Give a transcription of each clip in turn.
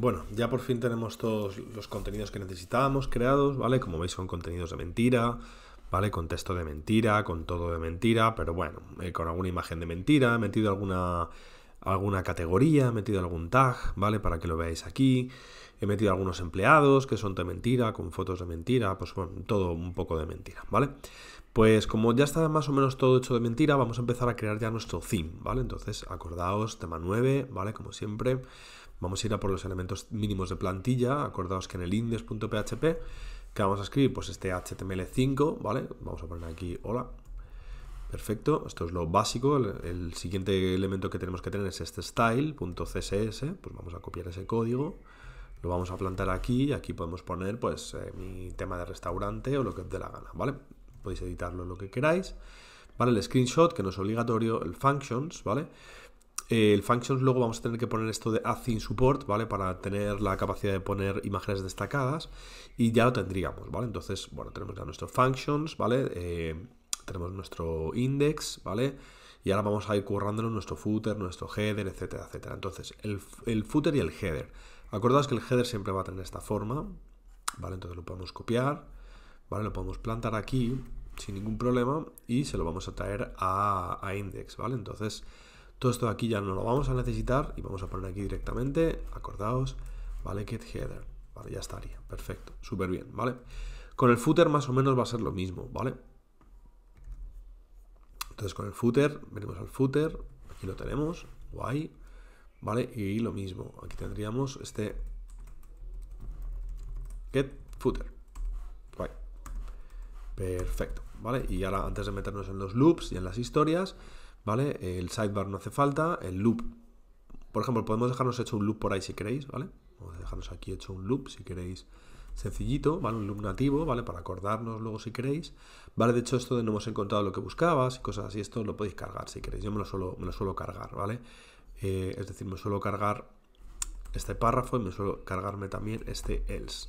Bueno, ya por fin tenemos todos los contenidos que necesitábamos creados, ¿vale? Como veis son contenidos de mentira, ¿vale? Con texto de mentira, con todo de mentira, pero bueno, eh, con alguna imagen de mentira, he metido alguna, alguna categoría, he metido algún tag, ¿vale? Para que lo veáis aquí. He metido algunos empleados que son de mentira, con fotos de mentira, pues bueno, todo un poco de mentira, ¿vale? Pues como ya está más o menos todo hecho de mentira, vamos a empezar a crear ya nuestro theme, ¿vale? Entonces, acordaos, tema 9, ¿vale? Como siempre, Vamos a ir a por los elementos mínimos de plantilla. Acordaos que en el index.php que vamos a escribir pues este HTML5, ¿vale? Vamos a poner aquí hola. Perfecto, esto es lo básico. El, siguiente elemento que tenemos que tener es este style.css. Pues vamos a copiar ese código. Lo vamos a plantar aquí y aquí podemos poner pues eh, mi tema de restaurante o lo que os dé la gana, ¿vale? Podéis editarlo lo que queráis. ¿Vale? El screenshot, que no es obligatorio, el functions, ¿vale? Eh, el functions luego vamos a tener que poner esto de add in support, ¿vale? Para tener la capacidad de poner imágenes destacadas y ya lo tendríamos, ¿vale? Entonces, bueno, tenemos ya nuestro functions, ¿vale? Eh, tenemos nuestro index, ¿vale? Y ahora vamos a ir currándolo nuestro footer, nuestro header, etcétera, etcétera. Entonces, el, footer y el header. Acordaos que el header siempre va a tener esta forma, ¿vale? Entonces lo podemos copiar, ¿vale? Lo podemos plantar aquí sin ningún problema y se lo vamos a traer a, a index, ¿vale? Entonces todo esto de aquí ya no lo vamos a necesitar y vamos a poner aquí directamente, acordaos, ¿vale? Get header, ¿vale? Ya estaría, perfecto, súper bien, ¿vale? Con el footer más o menos va a ser lo mismo, ¿vale? Entonces con el footer, venimos al footer, aquí lo tenemos, guay, ¿vale? Y lo mismo, aquí tendríamos este get footer, guay, perfecto, ¿vale? Y ahora antes de meternos en los loops y en las historias, ¿vale? El sidebar no hace falta, el loop. Por ejemplo, podemos dejarnos hecho un loop por ahí si queréis, ¿vale? Vamos a dejarnos aquí hecho un loop si queréis sencillito, ¿vale? Un loop nativo, ¿vale? Para acordarnos luego si queréis, ¿vale? De hecho, esto de no hemos encontrado lo que buscabas y cosas así, esto lo podéis cargar si queréis. Yo me lo suelo, me lo suelo cargar, ¿vale? Eh, es decir, me suelo cargar este párrafo y me suelo cargarme también este else.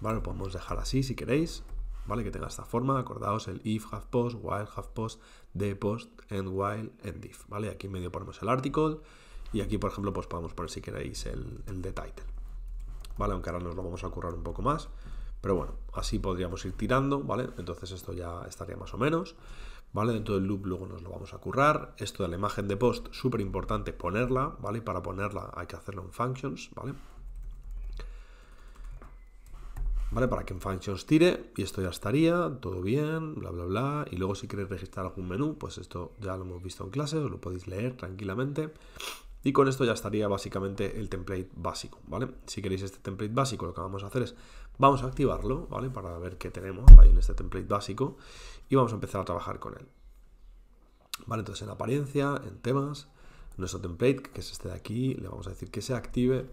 Vale, lo podemos dejar así si queréis, ¿vale? Que tenga esta forma, acordaos el if, have post, while, have post, de post, and while, and if, ¿vale? Aquí en medio ponemos el article y aquí, por ejemplo, pues podemos poner si queréis el, el de title, ¿vale? Aunque ahora nos lo vamos a currar un poco más, pero bueno, así podríamos ir tirando, ¿vale? Entonces esto ya estaría más o menos, ¿vale? Dentro del loop luego nos lo vamos a currar. Esto de la imagen de post, súper importante ponerla, ¿vale? Para ponerla hay que hacerlo en functions, ¿vale? ¿vale? Para que en functions tire y esto ya estaría, todo bien, bla, bla, bla. Y luego si queréis registrar algún menú, pues esto ya lo hemos visto en clase, os lo podéis leer tranquilamente. Y con esto ya estaría básicamente el template básico, ¿vale? Si queréis este template básico, lo que vamos a hacer es, vamos a activarlo, ¿vale? Para ver qué tenemos ahí en este template básico y vamos a empezar a trabajar con él. Vale, entonces en apariencia, en temas, nuestro template, que es este de aquí, le vamos a decir que se active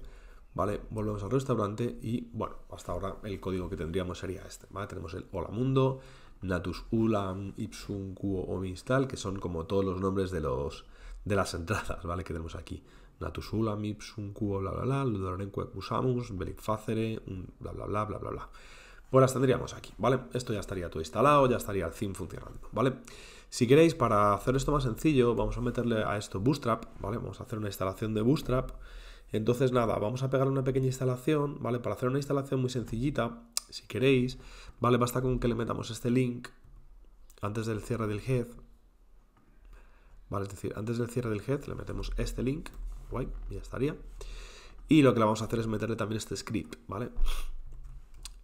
¿vale? Volvemos al restaurante y, bueno, hasta ahora el código que tendríamos sería este, ¿vale? Tenemos el hola mundo, natus ulam, ipsum quo omis tal, que son como todos los nombres de, los, de las entradas, ¿vale? Que tenemos aquí. Natus ulam, ipsum quo, bla, bla, bla, ludorenque usamus, belic bla, bla, bla, bla, bla, bla. Pues las tendríamos aquí, ¿vale? Esto ya estaría todo instalado, ya estaría el theme funcionando, ¿vale? Si queréis, para hacer esto más sencillo, vamos a meterle a esto Bootstrap, ¿vale? Vamos a hacer una instalación de Bootstrap, entonces nada, vamos a pegarle una pequeña instalación, ¿vale? Para hacer una instalación muy sencillita, si queréis, ¿vale? Basta con que le metamos este link antes del cierre del head, ¿vale? Es decir, antes del cierre del head le metemos este link, guay, ya estaría. Y lo que le vamos a hacer es meterle también este script, ¿vale?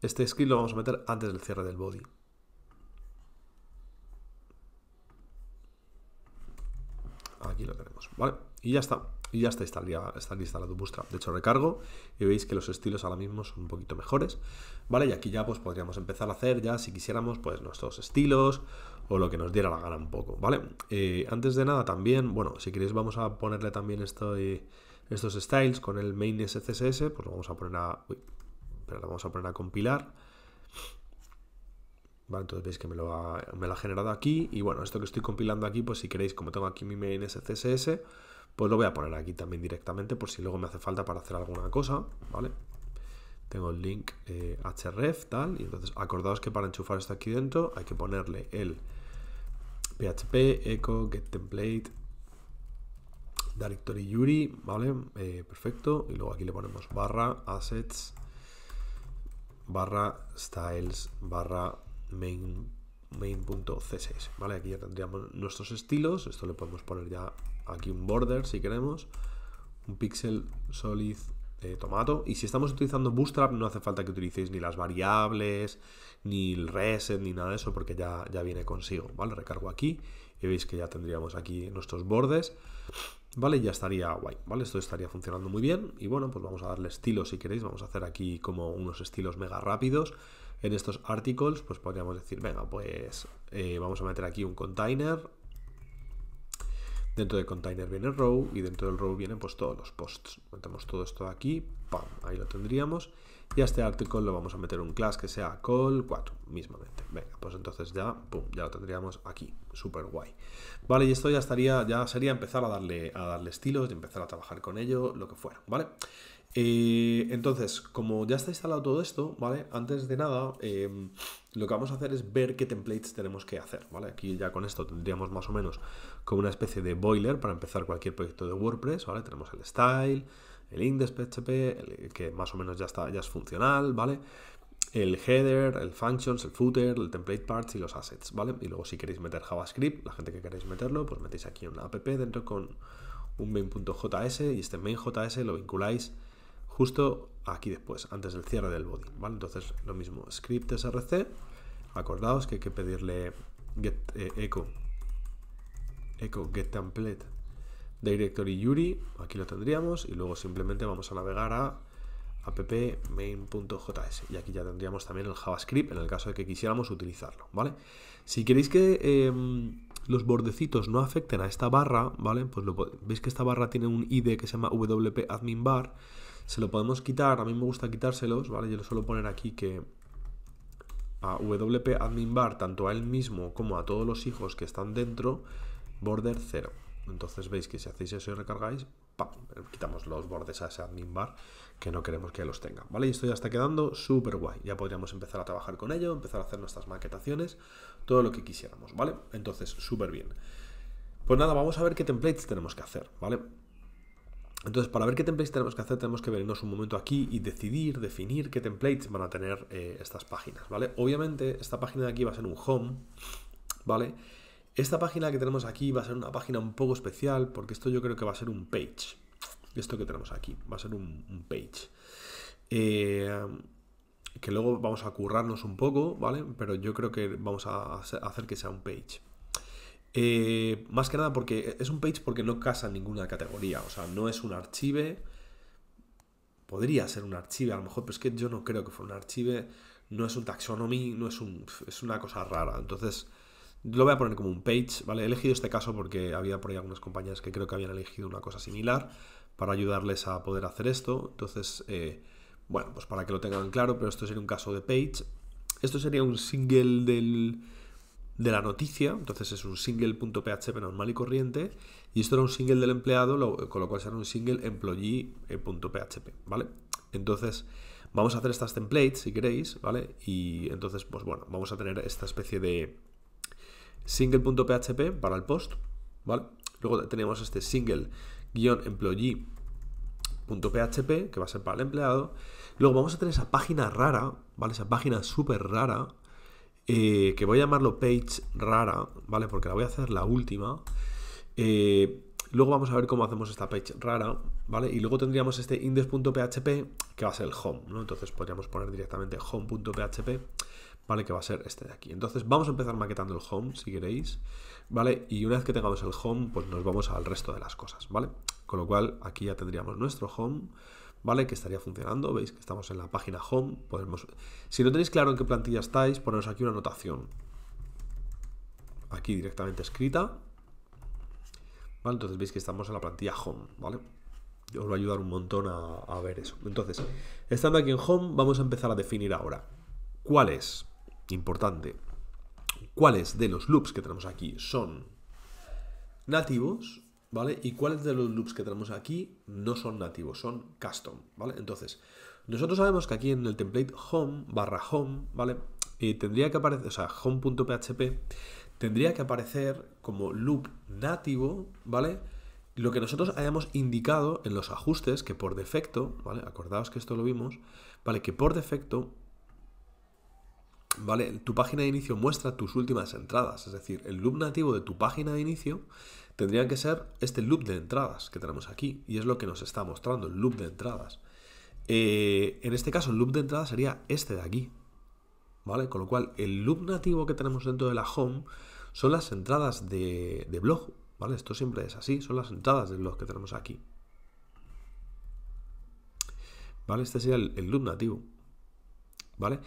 Este script lo vamos a meter antes del cierre del body. Aquí lo tenemos, ¿vale? Y ya está y ya está instalada, está instalado Bootstrap. De hecho, recargo y veis que los estilos ahora mismo son un poquito mejores, ¿vale? Y aquí ya pues podríamos empezar a hacer ya, si quisiéramos, pues nuestros estilos o lo que nos diera la gana un poco, ¿vale? Eh, antes de nada también, bueno, si queréis vamos a ponerle también estos styles con el main SCSS, pues lo vamos a poner a... pero lo vamos a poner a compilar. Vale, entonces veis que me lo, ha, me lo ha generado aquí y bueno, esto que estoy compilando aquí, pues si queréis, como tengo aquí mi main SCSS, pues lo voy a poner aquí también directamente por si luego me hace falta para hacer alguna cosa, ¿vale? Tengo el link eh, href, tal, y entonces acordaos que para enchufar esto aquí dentro hay que ponerle el php echo get template directory yuri, ¿vale? Eh, perfecto, y luego aquí le ponemos barra assets barra styles barra main ¿vale? Aquí ya tendríamos nuestros estilos, esto le podemos poner ya aquí un border si queremos, un pixel solid eh, tomato. Y si estamos utilizando Bootstrap no hace falta que utilicéis ni las variables, ni el reset, ni nada de eso, porque ya, ya viene consigo, ¿vale? Recargo aquí y veis que ya tendríamos aquí nuestros bordes, ¿vale? Ya estaría guay, ¿vale? Esto estaría funcionando muy bien. Y bueno, pues vamos a darle estilo si queréis, vamos a hacer aquí como unos estilos mega rápidos. En estos articles, pues podríamos decir, venga, pues eh, vamos a meter aquí un container, Dentro del container viene row y dentro del row vienen pues todos los posts. Metemos todo esto aquí, ¡pam! Ahí lo tendríamos. Y a este article lo vamos a meter un class que sea call 4, mismamente. Venga, pues entonces ya, pum, ya lo tendríamos aquí. Súper guay. Vale, y esto ya estaría, ya sería empezar a darle, a darle estilos y empezar a trabajar con ello, lo que fuera, ¿vale? vale eh, entonces, como ya está instalado todo esto, ¿vale? Antes de nada, em, lo que vamos a hacer es ver qué templates tenemos que hacer, ¿vale? Aquí ya con esto tendríamos más o menos como una especie de boiler para empezar cualquier proyecto de WordPress, ¿vale? Tenemos el style, el index.php, que más o menos ya, está, ya es funcional, ¿vale? el header, el functions, el footer, el template parts y los assets, ¿vale? Y luego si queréis meter JavaScript, la gente que queréis meterlo, pues metéis aquí una app dentro con un main.js y este main.js lo vinculáis justo aquí después, antes del cierre del body, ¿vale? Entonces, lo mismo, script src, acordaos que hay que pedirle get, eh, echo, echo get template directory yuri, aquí lo tendríamos, y luego simplemente vamos a navegar a app main.js y aquí ya tendríamos también el JavaScript en el caso de que quisiéramos utilizarlo, ¿vale? Si queréis que em, los bordecitos no afecten a esta barra, ¿vale? Pues lo, veis que esta barra tiene un ID que se llama wp admin bar se lo podemos quitar, a mí me gusta quitárselos, ¿vale? Yo lo suelo poner aquí que a WP admin bar, tanto a él mismo como a todos los hijos que están dentro, border 0. Entonces veis que si hacéis eso y recargáis, ¡pam! quitamos los bordes a ese admin bar que no queremos que los tenga. ¿vale? Y esto ya está quedando súper guay. Ya podríamos empezar a trabajar con ello, empezar a hacer nuestras maquetaciones, todo lo que quisiéramos. ¿vale? Entonces, súper bien. Pues nada, vamos a ver qué templates tenemos que hacer. ¿vale? Entonces, para ver qué templates tenemos que hacer, tenemos que venirnos un momento aquí y decidir, definir qué templates van a tener eh, estas páginas, ¿vale? Obviamente, esta página de aquí va a ser un home, ¿vale? Esta página que tenemos aquí va a ser una página un poco especial, porque esto yo creo que va a ser un page. Esto que tenemos aquí va a ser un, page. Eh, que luego vamos a currarnos un poco, ¿vale? Pero yo creo que vamos a hacer que sea un page. Eh, más que nada porque es un page porque no casa ninguna categoría, o sea, no es un archive. Podría ser un archive a lo mejor, pero es que yo no creo que fuera un archive. No es un taxonomy, no es un. es una cosa rara. Entonces, lo voy a poner como un page, ¿vale? He elegido este caso porque había por ahí algunas compañías que creo que habían elegido una cosa similar para ayudarles a poder hacer esto. Entonces, eh, bueno, pues para que lo tengan claro, pero esto sería un caso de page. Esto sería un single del de la noticia, entonces es un single.php normal y corriente, y esto era un single del empleado, con lo cual será un single employee.php, ¿vale? Entonces, vamos a hacer estas templates, si queréis, ¿vale? Y entonces, pues bueno, vamos a tener esta especie de single.php para el post, ¿vale? Luego tenemos este single-employee.php, que va a ser para el empleado. Luego vamos a tener esa página rara, ¿vale? Esa página súper rara, eh, que voy a llamarlo page rara, ¿vale? Porque la voy a hacer la última. Eh, luego vamos a ver cómo hacemos esta page rara, ¿vale? Y luego tendríamos este index.php que va a ser el home, ¿no? Entonces podríamos poner directamente home.php, ¿vale? Que va a ser este de aquí. Entonces vamos a empezar maquetando el home, si queréis, ¿vale? Y una vez que tengamos el home, pues nos vamos al resto de las cosas, ¿vale? Con lo cual aquí ya tendríamos nuestro home. ¿vale? Que estaría funcionando, veis que estamos en la página home, podemos... Si no tenéis claro en qué plantilla estáis, poneros aquí una anotación, aquí directamente escrita, ¿vale? Entonces veis que estamos en la plantilla home, ¿vale? Os va a ayudar un montón a, ver eso. Entonces, estando aquí en home, vamos a empezar a definir ahora cuáles, importante, cuáles de los loops que tenemos aquí son nativos ¿vale? Y cuáles de los loops que tenemos aquí no son nativos, son custom, ¿vale? Entonces, nosotros sabemos que aquí en el template home barra home, ¿vale? Y eh, tendría que aparecer, o sea, home.php tendría que aparecer como loop nativo, ¿vale? Lo que nosotros hayamos indicado en los ajustes, que por defecto, ¿vale? Acordaos que esto lo vimos, ¿vale? Que por defecto ¿vale? Tu página de inicio muestra tus últimas entradas, es decir, el loop nativo de tu página de inicio tendrían que ser este loop de entradas que tenemos aquí. Y es lo que nos está mostrando, el loop de entradas. Eh, en este caso, el loop de entrada sería este de aquí. ¿Vale? Con lo cual, el loop nativo que tenemos dentro de la home son las entradas de, de blog. ¿Vale? Esto siempre es así, son las entradas de blog que tenemos aquí. ¿Vale? Este sería el, loop nativo. ¿Vale?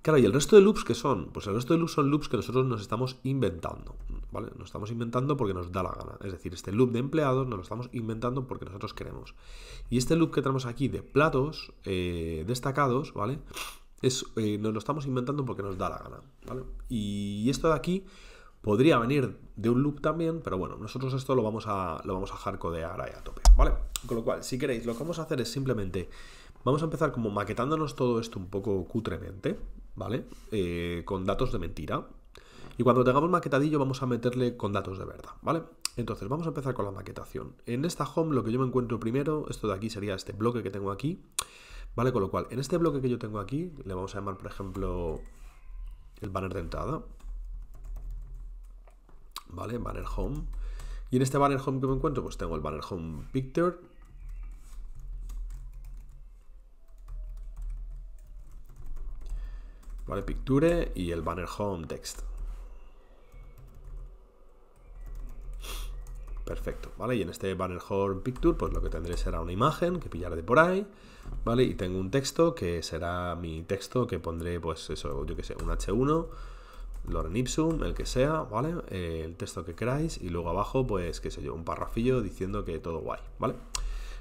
Claro, y el resto de loops que son, pues el resto de loops son loops que nosotros nos estamos inventando. ¿vale? Nos estamos inventando porque nos da la gana. Es decir, este loop de empleados nos lo estamos inventando porque nosotros queremos. Y este loop que tenemos aquí de platos eh, destacados, ¿vale? Eh, nos lo estamos inventando porque nos da la gana, Y esto de aquí podría venir de un loop también, pero bueno, nosotros esto lo vamos a, lo vamos a hardcodear ahí a tope, ¿vale? Con lo cual, si queréis, lo que vamos a hacer es simplemente... Vamos a empezar como maquetándonos todo esto un poco cutremente, ¿vale? Eh, con datos de mentira. Y cuando tengamos maquetadillo vamos a meterle con datos de verdad, ¿vale? Entonces vamos a empezar con la maquetación. En esta home lo que yo me encuentro primero, esto de aquí sería este bloque que tengo aquí, ¿vale? Con lo cual, en este bloque que yo tengo aquí, le vamos a llamar, por ejemplo, el banner de entrada, ¿vale? Banner home. Y en este banner home que me encuentro, pues tengo el banner home picture, ¿vale? Picture y el banner home text, Perfecto, ¿vale? Y en este banner horn Picture, pues lo que tendré será una imagen que pillaré por ahí, ¿vale? Y tengo un texto que será mi texto que pondré, pues eso, yo que sé, un H1, Loren Ipsum, el que sea, ¿vale? Eh, el texto que queráis y luego abajo, pues, qué sé yo, un parrafillo diciendo que todo guay, ¿vale?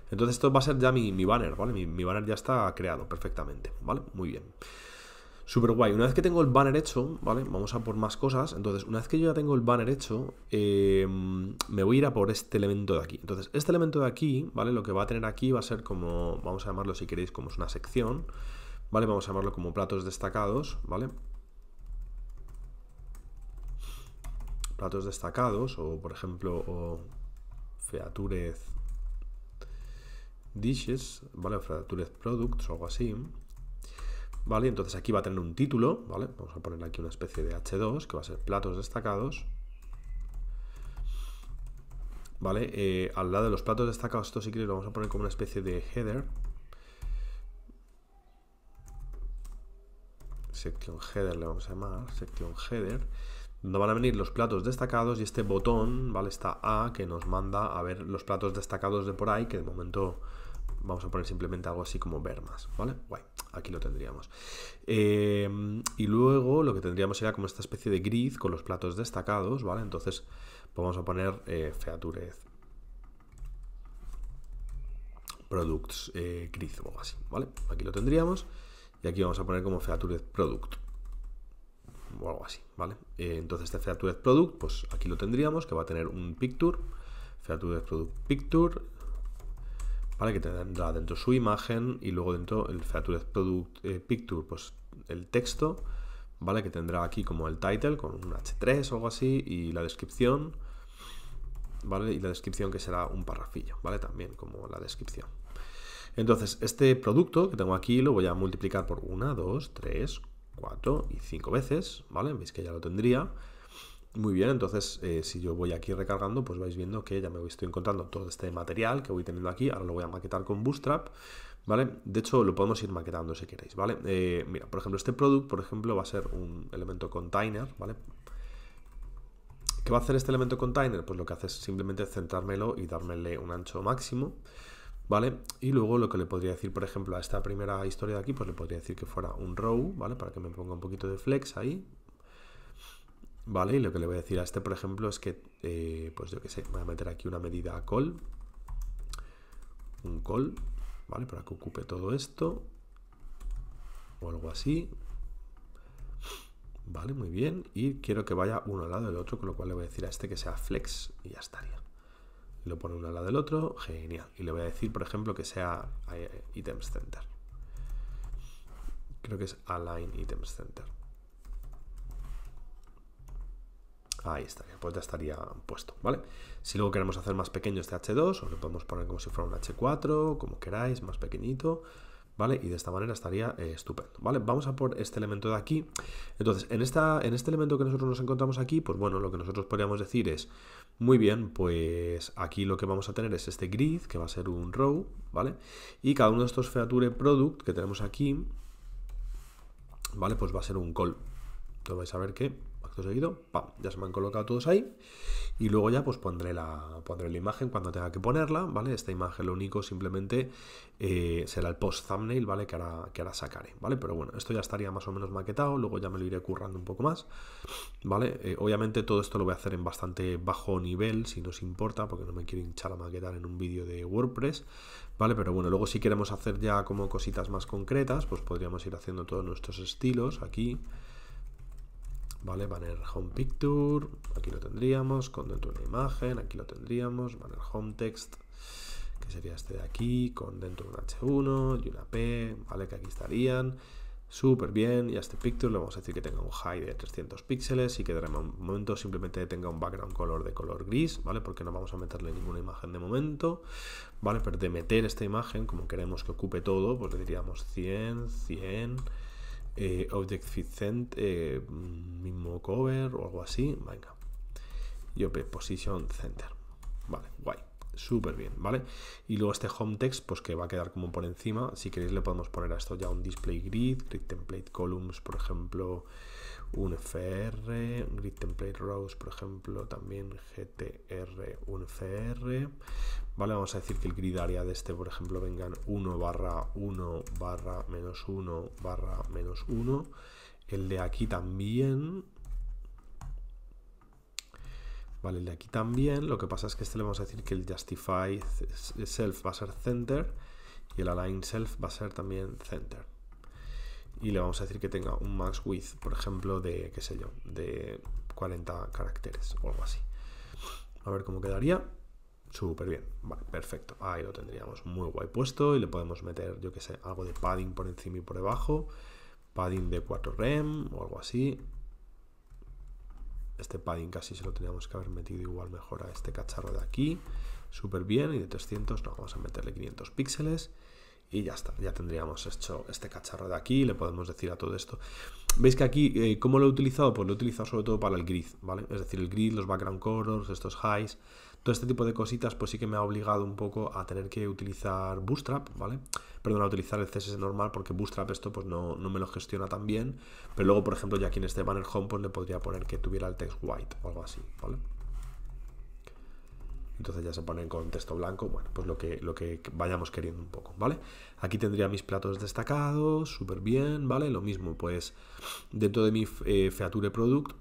Entonces esto va a ser ya mi, banner, ¿vale? mi banner ya está creado perfectamente, ¿vale? Muy bien super guay. Una vez que tengo el banner hecho, ¿vale? Vamos a por más cosas. Entonces, una vez que yo ya tengo el banner hecho, em, me voy a ir a por este elemento de aquí. Entonces, este elemento de aquí, ¿vale? Lo que va a tener aquí va a ser como, vamos a llamarlo si queréis, como es una sección, ¿vale? Vamos a llamarlo como platos destacados, ¿vale? Platos destacados o, por ejemplo, o dishes, ¿vale? O products o algo así. ¿vale? Entonces aquí va a tener un título, ¿vale? Vamos a poner aquí una especie de H2, que va a ser platos destacados, ¿vale? Eh, al lado de los platos destacados, esto si queréis lo vamos a poner como una especie de header, sección header le vamos a llamar, sección header, donde van a venir los platos destacados y este botón, ¿vale? Esta A que nos manda a ver los platos destacados de por ahí, que de momento vamos a poner simplemente algo así como ver más, ¿vale? Guay aquí lo tendríamos. Eh, y luego lo que tendríamos sería como esta especie de grid con los platos destacados, ¿vale? Entonces pues vamos a poner eh, Products eh, Grid o algo así, ¿vale? Aquí lo tendríamos y aquí vamos a poner como Featurez Product o algo así, ¿vale? Eh, entonces este Featurez Product, pues aquí lo tendríamos, que va a tener un Picture, Featurez Product Picture, que tendrá dentro su imagen y luego dentro el Feature Product eh, Picture, pues el texto, ¿vale? que tendrá aquí como el title con un H3 o algo así y la descripción, ¿vale? y la descripción que será un parrafillo, ¿vale? también como la descripción. Entonces, este producto que tengo aquí lo voy a multiplicar por 1, 2, 3, 4 y 5 veces, ¿vale? Veis que ya lo tendría. Muy bien, entonces eh, si yo voy aquí recargando, pues vais viendo que ya me estoy encontrando todo este material que voy teniendo aquí. Ahora lo voy a maquetar con Bootstrap, ¿vale? De hecho, lo podemos ir maquetando si queréis, ¿vale? Eh, mira, por ejemplo, este product, por ejemplo, va a ser un elemento container, ¿vale? ¿Qué va a hacer este elemento container? Pues lo que hace es simplemente centrármelo y dármele un ancho máximo, ¿vale? Y luego lo que le podría decir, por ejemplo, a esta primera historia de aquí, pues le podría decir que fuera un row, ¿vale? Para que me ponga un poquito de flex ahí, ¿vale? Y lo que le voy a decir a este, por ejemplo, es que, eh, pues yo que sé, voy a meter aquí una medida call, un call, ¿vale? Para que ocupe todo esto, o algo así, ¿vale? Muy bien, y quiero que vaya uno al lado del otro, con lo cual le voy a decir a este que sea flex y ya estaría. Lo pone uno al lado del otro, genial. Y le voy a decir, por ejemplo, que sea items eh, center. Creo que es align items center. Ahí estaría, pues ya estaría puesto, ¿vale? Si luego queremos hacer más pequeño este H2, o lo podemos poner como si fuera un H4, como queráis, más pequeñito, ¿vale? Y de esta manera estaría eh, estupendo, ¿vale? Vamos a por este elemento de aquí. Entonces, en, esta, en este elemento que nosotros nos encontramos aquí, pues bueno, lo que nosotros podríamos decir es, muy bien, pues aquí lo que vamos a tener es este grid, que va a ser un row, ¿vale? Y cada uno de estos feature product que tenemos aquí, ¿vale? Pues va a ser un call. Entonces vais a ver que seguido, Ya se me han colocado todos ahí. Y luego ya pues pondré la, pondré la imagen cuando tenga que ponerla, ¿vale? Esta imagen lo único simplemente eh, será el post thumbnail, ¿vale? Que ahora, que sacaré, ¿vale? Pero bueno, esto ya estaría más o menos maquetado, luego ya me lo iré currando un poco más, ¿vale? Eh, obviamente todo esto lo voy a hacer en bastante bajo nivel, si nos importa, porque no me quiero hinchar a maquetar en un vídeo de WordPress, ¿vale? Pero bueno, luego si queremos hacer ya como cositas más concretas, pues podríamos ir haciendo todos nuestros estilos aquí, ¿vale? el Home Picture, aquí lo tendríamos, con dentro una imagen, aquí lo tendríamos, el Home Text, que sería este de aquí, con dentro un H1 y una P, ¿vale? Que aquí estarían, súper bien, y a este Picture le vamos a decir que tenga un high de 300 píxeles y que de momento simplemente tenga un background color de color gris, ¿vale? Porque no vamos a meterle ninguna imagen de momento, ¿vale? Pero de meter esta imagen, como queremos que ocupe todo, pues le diríamos 100, 100... Eh, Object Fit eh, mismo cover o algo así, venga. Y Position Center. Vale, guay. Súper bien, ¿vale? Y luego este home text, pues que va a quedar como por encima. Si queréis le podemos poner a esto ya un display grid, grid template columns, por ejemplo, un fr Grid Template Rows, por ejemplo, también GTR un fr Vale, vamos a decir que el grid area de este, por ejemplo, vengan 1 barra 1 barra menos 1 barra menos 1. El de aquí también. Vale, el de aquí también. Lo que pasa es que este le vamos a decir que el justify self va a ser center y el align self va a ser también center y le vamos a decir que tenga un max width, por ejemplo, de, qué sé yo, de 40 caracteres o algo así. A ver cómo quedaría. Súper bien, vale, perfecto. Ahí lo tendríamos muy guay puesto y le podemos meter, yo qué sé, algo de padding por encima y por debajo. Padding de 4 rem o algo así. Este padding casi se lo teníamos que haber metido igual mejor a este cacharro de aquí. Súper bien y de 300 no, vamos a meterle 500 píxeles y ya está, ya tendríamos hecho este cacharro de aquí, le podemos decir a todo esto. ¿Veis que aquí eh, cómo lo he utilizado? Pues lo he utilizado sobre todo para el grid, ¿vale? Es decir, el grid, los background colors, estos highs, todo este tipo de cositas, pues sí que me ha obligado un poco a tener que utilizar Bootstrap, ¿vale? Perdón, a utilizar el CSS normal porque Bootstrap esto pues no, no me lo gestiona tan bien, pero luego, por ejemplo, ya aquí en este banner home pues le podría poner que tuviera el text white o algo así, ¿vale? entonces ya se pone con texto blanco, bueno, pues lo que, lo que vayamos queriendo un poco, ¿vale? Aquí tendría mis platos destacados, súper bien, ¿vale? Lo mismo, pues dentro de mi eh, Feature Product,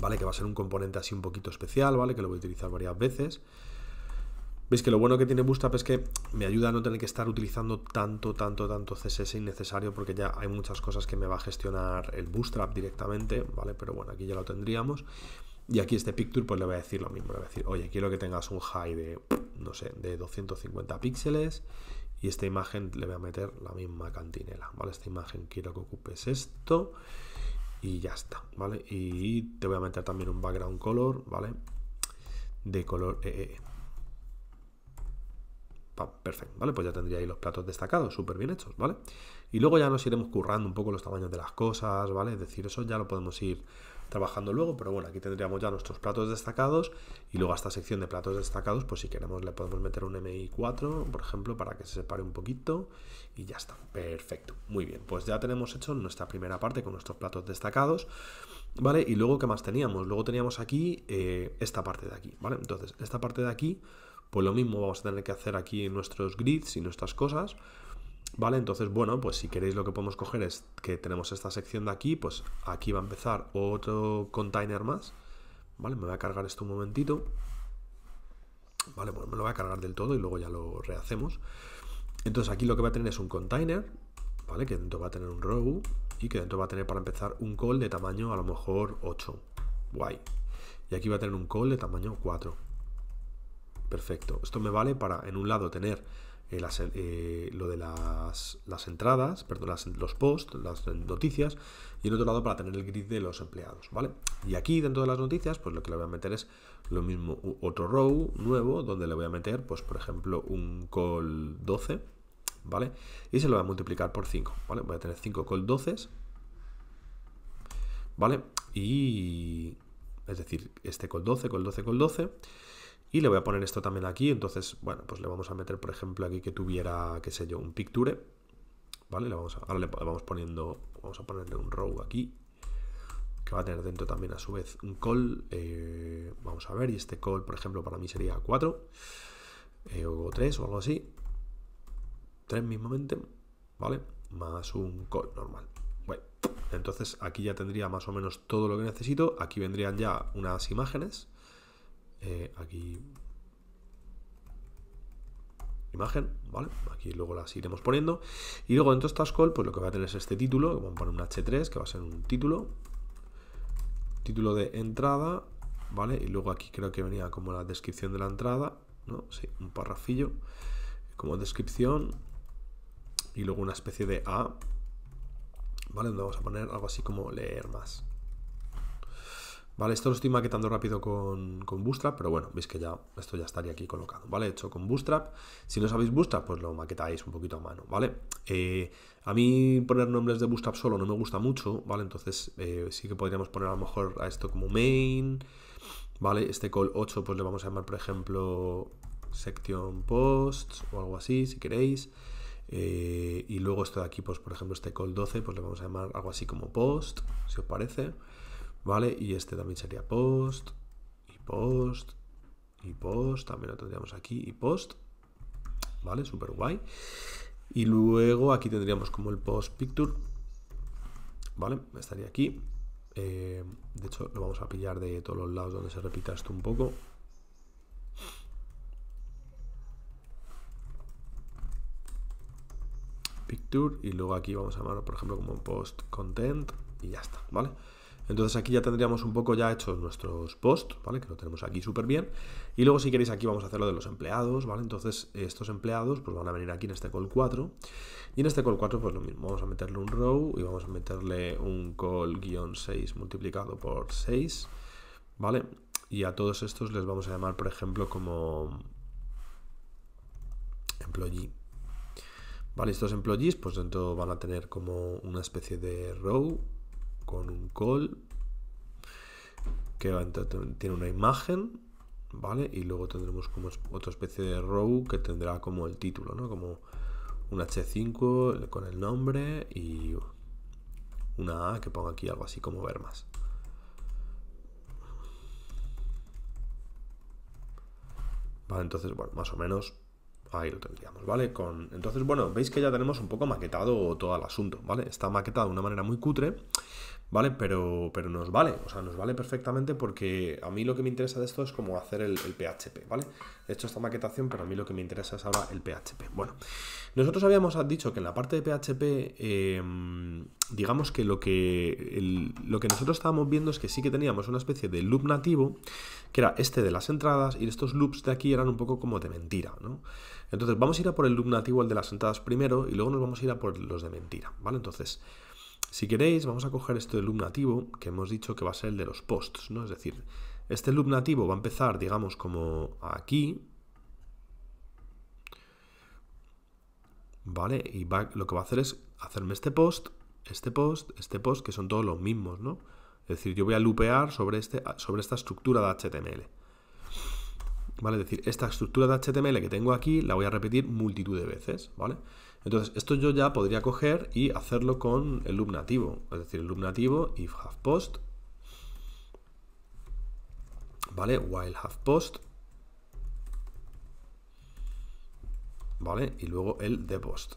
¿vale? Que va a ser un componente así un poquito especial, ¿vale? Que lo voy a utilizar varias veces. Veis que lo bueno que tiene Bootstrap es que me ayuda a no tener que estar utilizando tanto, tanto, tanto CSS innecesario porque ya hay muchas cosas que me va a gestionar el Bootstrap directamente, ¿vale? Pero bueno, aquí ya lo tendríamos. Y aquí este picture pues le voy a decir lo mismo, le voy a decir, oye, quiero que tengas un high de, no sé, de 250 píxeles y esta imagen le voy a meter la misma cantinela, ¿vale? Esta imagen quiero que ocupes esto y ya está, ¿vale? Y te voy a meter también un background color, ¿vale? De color EE. E e. perfecto, ¿vale? Pues ya tendría ahí los platos destacados, súper bien hechos, ¿vale? Y luego ya nos iremos currando un poco los tamaños de las cosas, ¿vale? Es decir, eso ya lo podemos ir trabajando luego, pero bueno, aquí tendríamos ya nuestros platos destacados y luego a esta sección de platos destacados, pues si queremos le podemos meter un MI4, por ejemplo, para que se separe un poquito y ya está, perfecto, muy bien, pues ya tenemos hecho nuestra primera parte con nuestros platos destacados, ¿vale? Y luego, ¿qué más teníamos? Luego teníamos aquí eh, esta parte de aquí, ¿vale? Entonces, esta parte de aquí, pues lo mismo vamos a tener que hacer aquí nuestros grids y nuestras cosas, ¿Vale? Entonces, bueno, pues si queréis lo que podemos coger es que tenemos esta sección de aquí, pues aquí va a empezar otro container más. ¿Vale? Me voy a cargar esto un momentito. Vale, bueno, me lo voy a cargar del todo y luego ya lo rehacemos. Entonces aquí lo que va a tener es un container, ¿vale? Que dentro va a tener un row y que dentro va a tener para empezar un call de tamaño a lo mejor 8. Guay. Y aquí va a tener un call de tamaño 4. Perfecto. Esto me vale para en un lado tener eh, eh, lo de las, entradas, perdón, los posts, las noticias, y el otro lado para tener el grid de los empleados, ¿vale? Y aquí dentro de las noticias, pues lo que le voy a meter es lo mismo, otro row nuevo, donde le voy a meter, pues por ejemplo, un call 12, ¿vale? Y se lo voy a multiplicar por 5, ¿vale? Voy a tener 5 col 12, ¿vale? Y... Es decir, este col 12, col 12, col 12 y le voy a poner esto también aquí, entonces, bueno, pues le vamos a meter, por ejemplo, aquí que tuviera, qué sé yo, un picture, ¿vale? Le vamos a, ahora le, vamos poniendo, vamos a ponerle un row aquí, que va a tener dentro también a su vez un call, eh, vamos a ver, y este call, por ejemplo, para mí sería 4, eh, o 3 o algo así, 3 mismamente, ¿vale? Más un call normal. Bueno, entonces aquí ya tendría más o menos todo lo que necesito, aquí vendrían ya unas imágenes, eh, aquí imagen, ¿vale? Aquí luego las iremos poniendo. Y luego dentro de estas call, pues lo que va a tener es este título, vamos a poner un H3, que va a ser un título. Título de entrada, ¿vale? Y luego aquí creo que venía como la descripción de la entrada, ¿no? Sí, un parrafillo como descripción. Y luego una especie de A, ¿vale? Donde vamos a poner algo así como leer más. Vale, esto lo estoy maquetando rápido con, con, Bootstrap, pero bueno, veis que ya esto ya estaría aquí colocado, ¿vale? Hecho con Bootstrap. Si no sabéis Bootstrap, pues lo maquetáis un poquito a mano, ¿vale? Eh, a mí poner nombres de Bootstrap solo no me gusta mucho, ¿vale? Entonces eh, sí que podríamos poner a lo mejor a esto como main, ¿vale? Este call 8 pues le vamos a llamar, por ejemplo, sección post o algo así, si queréis. Eh, y luego esto de aquí, pues por ejemplo, este call 12 pues le vamos a llamar algo así como post, si os parece. ¿vale? Y este también sería post, y post, y post, también lo tendríamos aquí, y post, ¿vale? Súper guay. Y luego aquí tendríamos como el post picture, ¿vale? Estaría aquí. Eh, de hecho, lo vamos a pillar de todos los lados donde se repita esto un poco. Picture y luego aquí vamos a llamar, por ejemplo, como post content y ya está, ¿vale? vale entonces aquí ya tendríamos un poco ya hechos nuestros posts, ¿vale? Que lo tenemos aquí súper bien. Y luego si queréis aquí vamos a hacer lo de los empleados, ¿vale? Entonces estos empleados pues van a venir aquí en este call 4. Y en este call 4 pues lo mismo, vamos a meterle un row y vamos a meterle un call-6 multiplicado por 6, ¿vale? Y a todos estos les vamos a llamar, por ejemplo, como employee. Vale, estos employees pues dentro van a tener como una especie de row con un call que tiene una imagen, ¿vale? Y luego tendremos como otra especie de row que tendrá como el título, ¿no? Como un H5 con el nombre y una A que ponga aquí algo así como ver más. Vale, entonces, bueno, más o menos ahí lo tendríamos, ¿vale? Con, entonces, bueno, veis que ya tenemos un poco maquetado todo el asunto, ¿vale? Está maquetado de una manera muy cutre, ¿vale? Pero, pero nos vale, o sea, nos vale perfectamente porque a mí lo que me interesa de esto es como hacer el, PHP, ¿vale? He hecho esta maquetación, pero a mí lo que me interesa es ahora el PHP. Bueno, nosotros habíamos dicho que en la parte de PHP, em, digamos que lo que, lo que nosotros estábamos viendo es que sí que teníamos una especie de loop nativo, que era este de las entradas, y estos loops de aquí eran un poco como de mentira, ¿no? Entonces vamos a ir a por el loop nativo, el de las entradas primero, y luego nos vamos a ir a por los de mentira, ¿vale? Entonces... Si queréis, vamos a coger este loop nativo que hemos dicho que va a ser el de los posts, ¿no? Es decir, este loop nativo va a empezar, digamos, como aquí, ¿vale? Y lo que va a hacer es hacerme este post, este post, este post, que son todos los mismos, ¿no? Es decir, yo voy a lupear sobre, este, sobre esta estructura de HTML. ¿vale? Es decir, esta estructura de HTML que tengo aquí la voy a repetir multitud de veces, ¿vale? Entonces, esto yo ya podría coger y hacerlo con el loop nativo, es decir, el loop nativo if have post, ¿vale? While have post, ¿vale? Y luego el de post.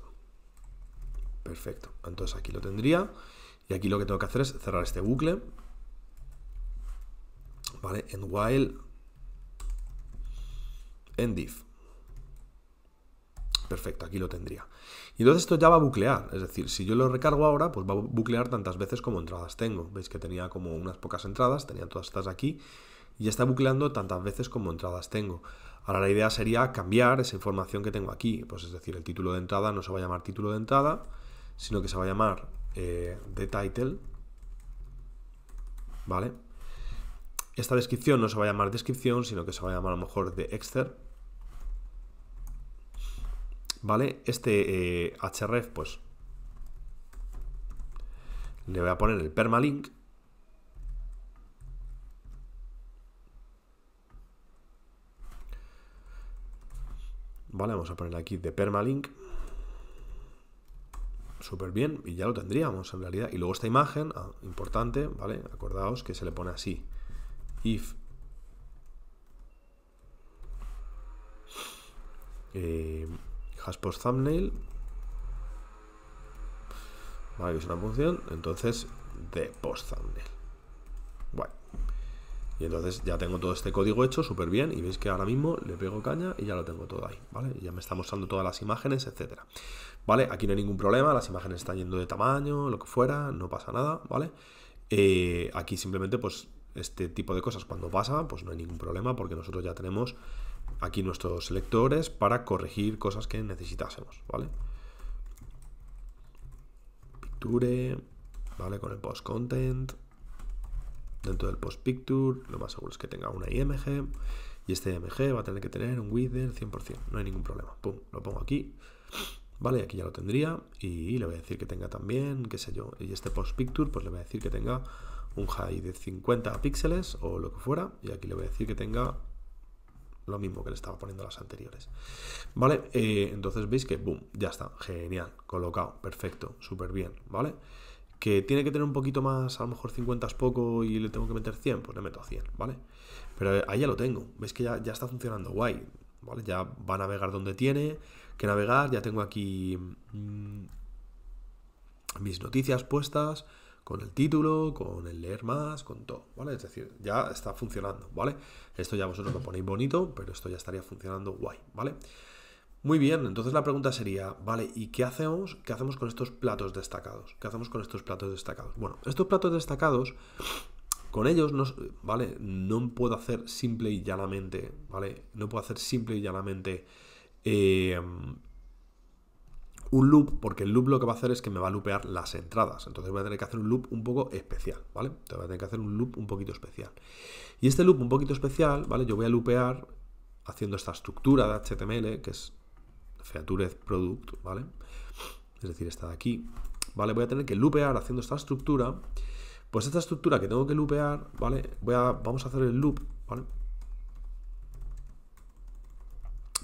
Perfecto. Entonces aquí lo tendría y aquí lo que tengo que hacer es cerrar este bucle, ¿vale? En while en div. Perfecto, aquí lo tendría. Y entonces esto ya va a buclear, es decir, si yo lo recargo ahora, pues va a buclear tantas veces como entradas tengo. Veis que tenía como unas pocas entradas, tenía todas estas aquí, y ya está bucleando tantas veces como entradas tengo. Ahora la idea sería cambiar esa información que tengo aquí, pues es decir, el título de entrada no se va a llamar título de entrada, sino que se va a llamar eh, de the title, ¿vale? Esta descripción no se va a llamar descripción, sino que se va a llamar a lo mejor de excerpt, ¿vale? Este eh, href, pues, le voy a poner el permalink. Vale, vamos a poner aquí de permalink. Súper bien, y ya lo tendríamos en realidad. Y luego esta imagen, ah, importante, ¿vale? Acordaos que se le pone así. If eh, post thumbnail. Vale, es una función. Entonces, de post thumbnail. bueno, Y entonces ya tengo todo este código hecho súper bien y veis que ahora mismo le pego caña y ya lo tengo todo ahí, ¿vale? Ya me está mostrando todas las imágenes, etcétera. ¿Vale? Aquí no hay ningún problema, las imágenes están yendo de tamaño, lo que fuera, no pasa nada, ¿vale? Eh, aquí simplemente pues este tipo de cosas cuando pasa pues no hay ningún problema porque nosotros ya tenemos aquí nuestros selectores para corregir cosas que necesitásemos, ¿vale? Picture, ¿vale? Con el post content. Dentro del post picture, lo más seguro es que tenga una IMG. Y este IMG va a tener que tener un width del 100%, no hay ningún problema. Pum, lo pongo aquí. Vale, aquí ya lo tendría y le voy a decir que tenga también, qué sé yo, y este post picture pues le voy a decir que tenga un high de 50 píxeles o lo que fuera y aquí le voy a decir que tenga lo mismo que le estaba poniendo las anteriores. ¿Vale? Eh, entonces veis que, boom, ya está. Genial. Colocado. Perfecto. Súper bien. ¿Vale? Que tiene que tener un poquito más, a lo mejor 50 es poco y le tengo que meter 100, pues le meto a 100, ¿vale? Pero ahí ya lo tengo. Veis que ya, está funcionando guay. ¿Vale? Ya va a navegar donde tiene que navegar. Ya tengo aquí mm, mis noticias puestas con el título, con el leer más, con todo, ¿vale? Es decir, ya está funcionando, ¿vale? Esto ya vosotros lo ponéis bonito, pero esto ya estaría funcionando guay, ¿vale? Muy bien, entonces la pregunta sería, ¿vale? ¿Y qué hacemos? ¿Qué hacemos con estos platos destacados? ¿Qué hacemos con estos platos destacados? Bueno, estos platos destacados, con ellos, no, ¿vale? No puedo hacer simple y llanamente, ¿vale? No puedo hacer simple y llanamente... Eh, un loop, porque el loop lo que va a hacer es que me va a lupear las entradas. Entonces voy a tener que hacer un loop un poco especial, ¿vale? Entonces voy a tener que hacer un loop un poquito especial. Y este loop un poquito especial, ¿vale? Yo voy a loopear haciendo esta estructura de HTML, que es feature product, ¿vale? Es decir, esta de aquí, ¿vale? Voy a tener que lupear haciendo esta estructura. Pues esta estructura que tengo que lupear ¿vale? Voy a, vamos a hacer el loop, ¿vale?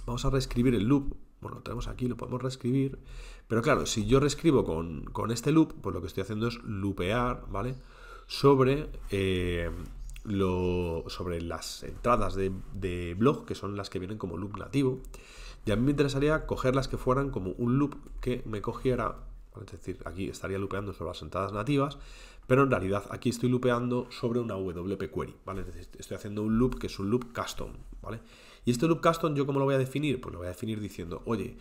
Vamos a reescribir el loop bueno, pues lo tenemos aquí, lo podemos reescribir. Pero claro, si yo reescribo con, este loop, pues lo que estoy haciendo es loopear, ¿vale? Sobre, eh, lo, sobre las entradas de, blog, que son las que vienen como loop nativo. Y a mí me interesaría coger las que fueran como un loop que me cogiera, es decir, aquí estaría loopeando sobre las entradas nativas, pero en realidad aquí estoy loopeando sobre una WP query, ¿vale? Es decir, estoy haciendo un loop que es un loop custom, ¿vale? Y este loop custom, ¿yo cómo lo voy a definir? Pues lo voy a definir diciendo, oye,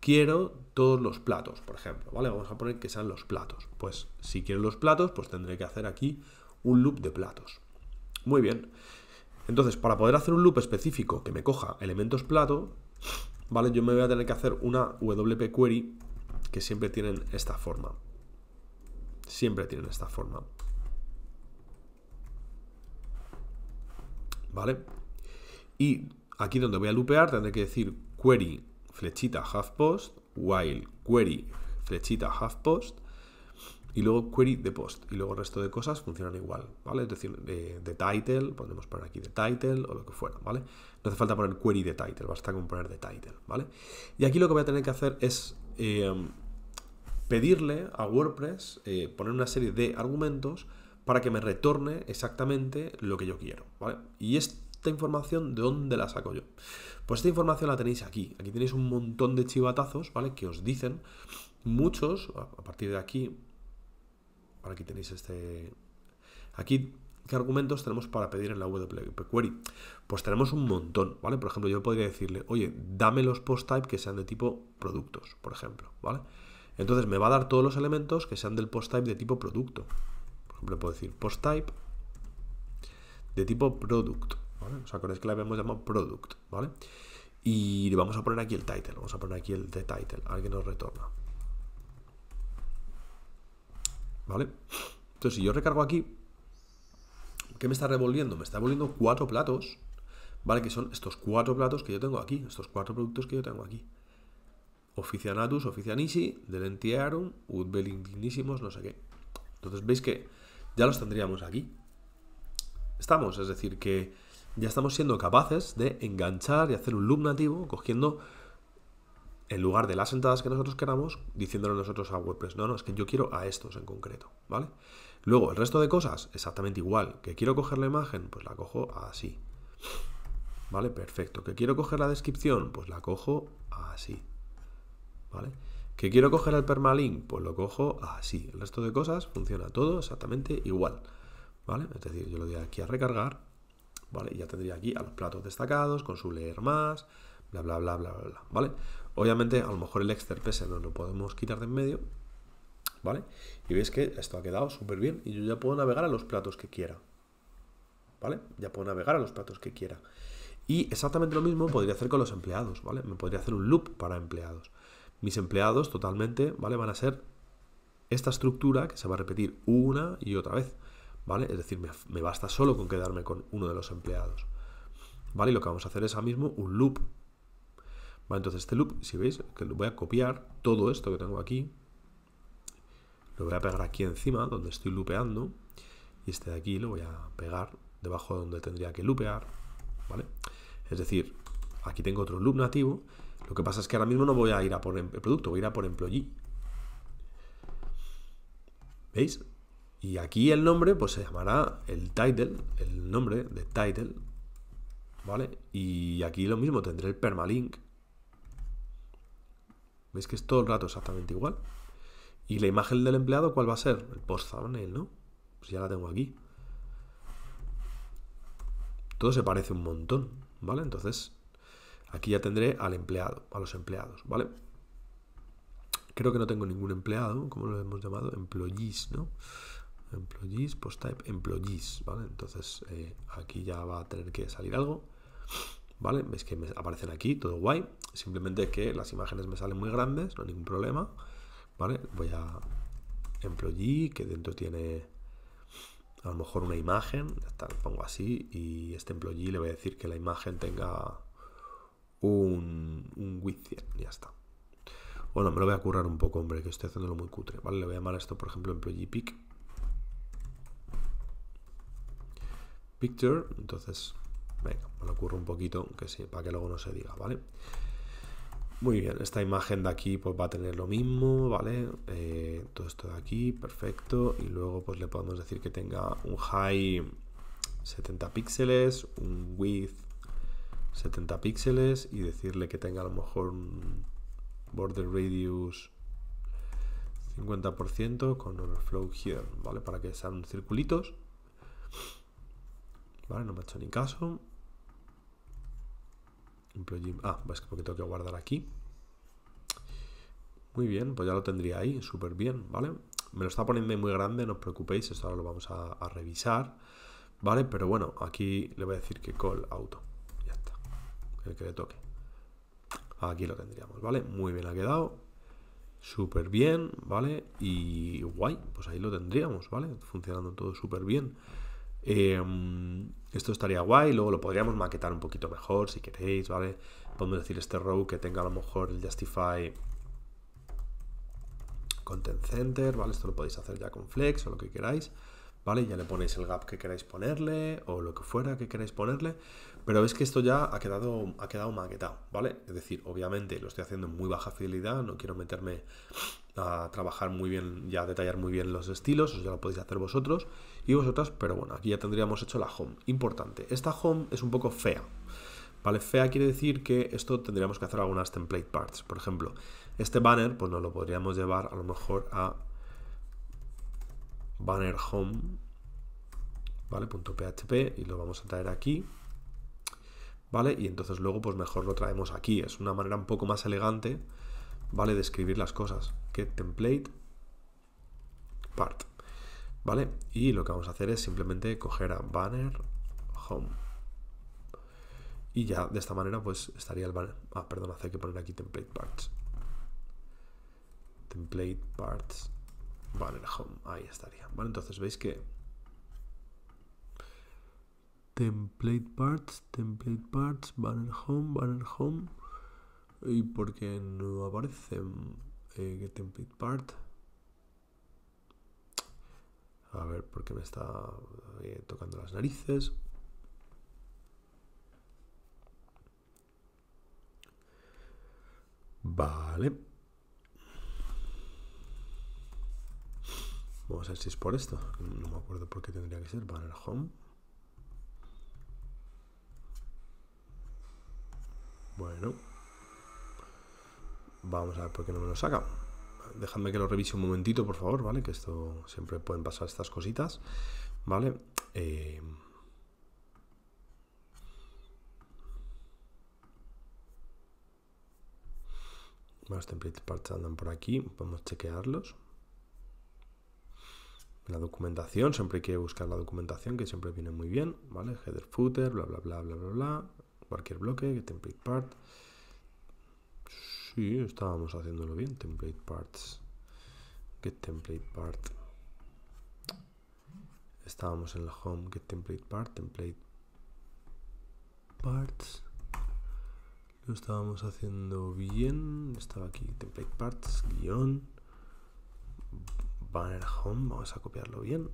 quiero todos los platos, por ejemplo, ¿vale? Vamos a poner que sean los platos. Pues si quiero los platos, pues tendré que hacer aquí un loop de platos. Muy bien. Entonces, para poder hacer un loop específico que me coja elementos plato, ¿vale? Yo me voy a tener que hacer una WP query que siempre tienen esta forma. Siempre tienen esta forma. ¿Vale? Y aquí donde voy a lupear tendré que decir query flechita half post, while query flechita half post y luego query de post. Y luego el resto de cosas funcionan igual, ¿vale? Es decir, eh, de, title, podemos poner aquí de title o lo que fuera, ¿vale? No hace falta poner query de title, basta con poner de title, ¿vale? Y aquí lo que voy a tener que hacer es em, pedirle a WordPress eh, poner una serie de argumentos para que me retorne exactamente lo que yo quiero, ¿vale? Y esto información, ¿de dónde la saco yo? Pues esta información la tenéis aquí. Aquí tenéis un montón de chivatazos, ¿vale? Que os dicen muchos, a partir de aquí, aquí tenéis este... Aquí, ¿qué argumentos tenemos para pedir en la web query? Pues tenemos un montón, ¿vale? Por ejemplo, yo podría decirle, oye, dame los post type que sean de tipo productos, por ejemplo, ¿vale? Entonces me va a dar todos los elementos que sean del post type de tipo producto. Por ejemplo, puedo decir post type de tipo producto. ¿vale? ¿Os acordáis que este la habíamos llamado product, ¿vale? Y le vamos a poner aquí el title, vamos a poner aquí el de title, alguien nos retorna. ¿Vale? Entonces, si yo recargo aquí, ¿qué me está revolviendo? Me está revolviendo cuatro platos, ¿vale? Que son estos cuatro platos que yo tengo aquí, estos cuatro productos que yo tengo aquí. Oficianatus, Oficianisi, delentiarum, ut no sé qué. Entonces, veis que ya los tendríamos aquí. Estamos, es decir, que ya estamos siendo capaces de enganchar y hacer un loop nativo cogiendo en lugar de las entradas que nosotros queramos, diciéndole nosotros a WordPress, no, no, es que yo quiero a estos en concreto, ¿vale? Luego, el resto de cosas, exactamente igual. Que quiero coger la imagen, pues la cojo así. ¿Vale? Perfecto. Que quiero coger la descripción, pues la cojo así. ¿Vale? Que quiero coger el permalink, pues lo cojo así. El resto de cosas funciona todo exactamente igual. ¿Vale? Es decir, yo lo doy aquí a recargar ya tendría aquí a los platos destacados con su leer más, bla, bla, bla, bla, bla, ¿vale? Obviamente, a lo mejor el excerpt no lo podemos quitar de en medio, ¿vale? Y veis que esto ha quedado súper bien y yo ya puedo navegar a los platos que quiera, ¿vale? Ya puedo navegar a los platos que quiera. Y exactamente lo mismo podría hacer con los empleados, ¿vale? Me podría hacer un loop para empleados. Mis empleados totalmente, ¿vale? Van a ser esta estructura que se va a repetir una y otra vez. ¿vale? Es decir, me, basta solo con quedarme con uno de los empleados. ¿Vale? Y lo que vamos a hacer es ahora mismo un loop. ¿Vale? Entonces este loop, si veis, que voy a copiar todo esto que tengo aquí. Lo voy a pegar aquí encima, donde estoy loopeando, Y este de aquí lo voy a pegar debajo de donde tendría que loopear, ¿Vale? Es decir, aquí tengo otro loop nativo. Lo que pasa es que ahora mismo no voy a ir a por em, el producto, voy a ir a por employee. ¿Veis? Y aquí el nombre pues se llamará el title, el nombre de title, ¿vale? Y aquí lo mismo, tendré el permalink. ¿Veis que es todo el rato exactamente igual? Y la imagen del empleado, ¿cuál va a ser? El post thumbnail, ¿no? Pues ya la tengo aquí. Todo se parece un montón, ¿vale? Entonces, aquí ya tendré al empleado, a los empleados, ¿vale? Creo que no tengo ningún empleado, como lo hemos llamado, employees, ¿no? employees, post type, employees, ¿vale? Entonces eh, aquí ya va a tener que salir algo, ¿vale? Veis que me aparecen aquí, todo guay, simplemente que las imágenes me salen muy grandes, no hay ningún problema, ¿vale? Voy a employee, que dentro tiene a lo mejor una imagen, ya está, pongo así, y este employee le voy a decir que la imagen tenga un, un widget, ya está. Bueno, me lo voy a currar un poco, hombre, que estoy haciéndolo muy cutre, ¿vale? Le voy a llamar esto, por ejemplo, employee pick, entonces, venga, me lo ocurre un poquito, que sí, para que luego no se diga, ¿vale? Muy bien, esta imagen de aquí pues va a tener lo mismo, ¿vale? Eh, todo esto de aquí, perfecto, y luego pues le podemos decir que tenga un high 70 píxeles, un width 70 píxeles y decirle que tenga a lo mejor un border radius 50% con overflow here, ¿vale? Para que sean circulitos Vale, no me ha hecho ni caso. Ah, es pues que tengo que guardar aquí. Muy bien, pues ya lo tendría ahí, súper bien, ¿vale? Me lo está poniendo muy grande, no os preocupéis, esto ahora lo vamos a, a revisar, ¿vale? Pero bueno, aquí le voy a decir que call auto, ya está, el que le toque. Aquí lo tendríamos, ¿vale? Muy bien ha quedado, súper bien, ¿vale? Y guay, pues ahí lo tendríamos, ¿vale? Funcionando todo súper bien. Em, esto estaría guay, luego lo podríamos maquetar un poquito mejor si queréis, ¿vale? Podemos decir este row que tenga a lo mejor el justify content center, ¿vale? Esto lo podéis hacer ya con flex o lo que queráis, ¿vale? Ya le ponéis el gap que queráis ponerle o lo que fuera que queráis ponerle, pero es que esto ya ha quedado, ha quedado maquetado, ¿vale? Es decir, obviamente lo estoy haciendo en muy baja fidelidad, no quiero meterme a trabajar muy bien ya detallar muy bien los estilos, eso ya lo podéis hacer vosotros, y vosotras, pero bueno, aquí ya tendríamos hecho la home. Importante, esta home es un poco fea, ¿vale? Fea quiere decir que esto tendríamos que hacer algunas template parts. Por ejemplo, este banner, pues nos lo podríamos llevar a lo mejor a banner home, ¿vale? .php y lo vamos a traer aquí. ¿Vale? Y entonces luego pues mejor lo traemos aquí. Es una manera un poco más elegante, ¿vale? De escribir las cosas. que template part. ¿Vale? Y lo que vamos a hacer es simplemente coger a banner home. Y ya de esta manera pues estaría el banner... Ah, perdón, hace que poner aquí template parts. Template parts banner home. Ahí estaría. Vale, entonces veis que... Template parts, template parts, banner home, banner home. ¿Y por qué no aparece eh, template part? A ver por qué me está eh, tocando las narices. Vale. Vamos a ver si es por esto. No me acuerdo por qué tendría que ser. Banner Home. Bueno. Vamos a ver por qué no me lo saca dejadme que lo revise un momentito, por favor, ¿vale? Que esto siempre pueden pasar estas cositas, ¿vale? Eh... Los templates parts andan por aquí, podemos chequearlos. La documentación, siempre hay que buscar la documentación, que siempre viene muy bien, ¿vale? Header, footer, bla, bla, bla, bla, bla, bla. Cualquier bloque, template part. Sí, estábamos haciéndolo bien. Template parts. Get template part. Estábamos en la home. Get template part. Template parts. Lo estábamos haciendo bien. Estaba aquí. Template parts. Guión. Banner home. Vamos a copiarlo bien.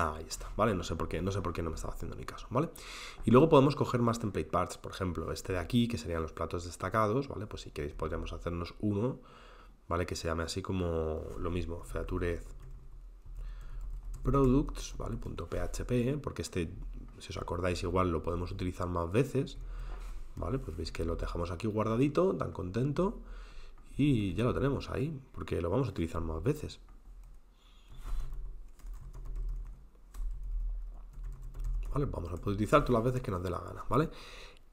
Ah, ahí está, ¿vale? No sé por qué, no sé por qué no me estaba haciendo ni caso, ¿vale? Y luego podemos coger más template parts, por ejemplo, este de aquí, que serían los platos destacados, ¿vale? Pues si queréis podríamos hacernos uno, ¿vale? Que se llame así como lo mismo, Feature products, ¿vale? .php, porque este, si os acordáis, igual lo podemos utilizar más veces, ¿vale? Pues veis que lo dejamos aquí guardadito, tan contento, y ya lo tenemos ahí, porque lo vamos a utilizar más veces. Vamos a poder utilizar todas las veces que nos dé la gana, ¿vale?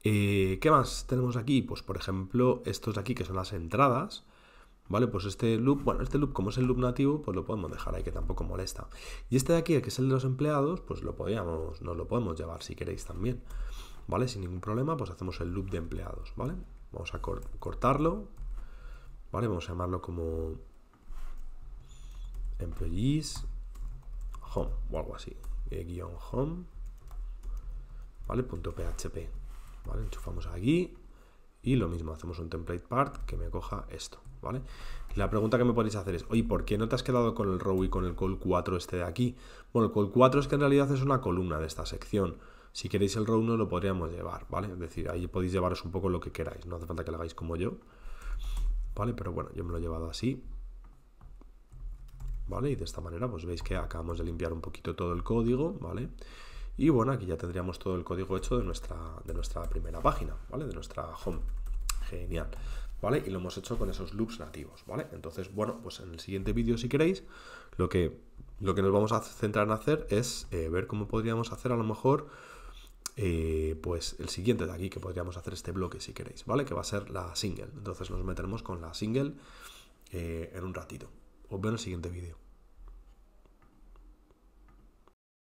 Eh, ¿Qué más tenemos aquí? Pues, por ejemplo, estos de aquí, que son las entradas, ¿vale? Pues este loop, bueno, este loop, como es el loop nativo, pues lo podemos dejar ahí, que tampoco molesta. Y este de aquí, el que es el de los empleados, pues lo podíamos, nos lo podemos llevar si queréis también, ¿vale? Sin ningún problema, pues hacemos el loop de empleados, ¿vale? Vamos a cortarlo, ¿vale? Vamos a llamarlo como employees home o algo así, eh, guión home ¿vale? Punto .php, ¿vale? Enchufamos aquí y lo mismo, hacemos un template part que me coja esto, ¿vale? la pregunta que me podéis hacer es, oye, ¿por qué no te has quedado con el row y con el col 4 este de aquí? Bueno, el col 4 es que en realidad es una columna de esta sección. Si queréis el row no lo podríamos llevar, ¿vale? Es decir, ahí podéis llevaros un poco lo que queráis, no hace falta que lo hagáis como yo, ¿vale? Pero bueno, yo me lo he llevado así. ¿Vale? Y de esta manera, pues veis que acabamos de limpiar un poquito todo el código, ¿vale? vale y bueno, aquí ya tendríamos todo el código hecho de nuestra, de nuestra primera página, ¿vale? De nuestra home. Genial. ¿Vale? Y lo hemos hecho con esos loops nativos, ¿vale? Entonces, bueno, pues en el siguiente vídeo, si queréis, lo que, lo que nos vamos a centrar en hacer es eh, ver cómo podríamos hacer a lo mejor... Eh, pues el siguiente de aquí que podríamos hacer este bloque si queréis, ¿vale? Que va a ser la single. Entonces nos meteremos con la single eh, en un ratito. Os veo en el siguiente vídeo.